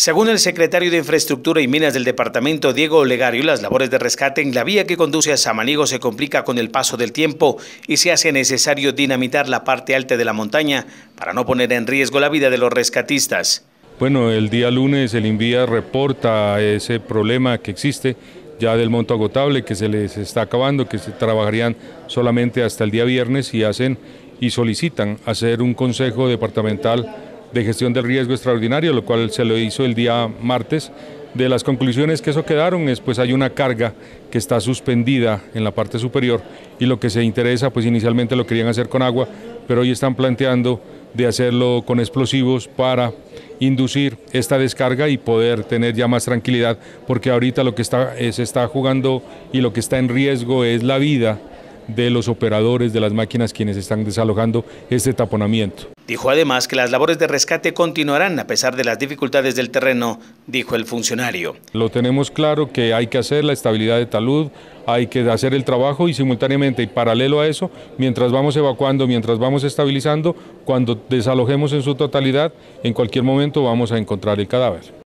Según el secretario de Infraestructura y Minas del departamento, Diego Olegario, las labores de rescate en la vía que conduce a Samaniego se complica con el paso del tiempo y se hace necesario dinamitar la parte alta de la montaña para no poner en riesgo la vida de los rescatistas. Bueno, el día lunes el INVIA reporta ese problema que existe ya del monto agotable que se les está acabando, que se trabajarían solamente hasta el día viernes y hacen y solicitan hacer un consejo departamental de gestión del riesgo extraordinario, lo cual se lo hizo el día martes. De las conclusiones que eso quedaron es pues hay una carga que está suspendida en la parte superior y lo que se interesa pues inicialmente lo querían hacer con agua, pero hoy están planteando de hacerlo con explosivos para inducir esta descarga y poder tener ya más tranquilidad, porque ahorita lo que está, eh, se está jugando y lo que está en riesgo es la vida de los operadores de las máquinas quienes están desalojando este taponamiento. Dijo además que las labores de rescate continuarán a pesar de las dificultades del terreno, dijo el funcionario. Lo tenemos claro que hay que hacer la estabilidad de talud, hay que hacer el trabajo y simultáneamente y paralelo a eso, mientras vamos evacuando, mientras vamos estabilizando, cuando desalojemos en su totalidad, en cualquier momento vamos a encontrar el cadáver.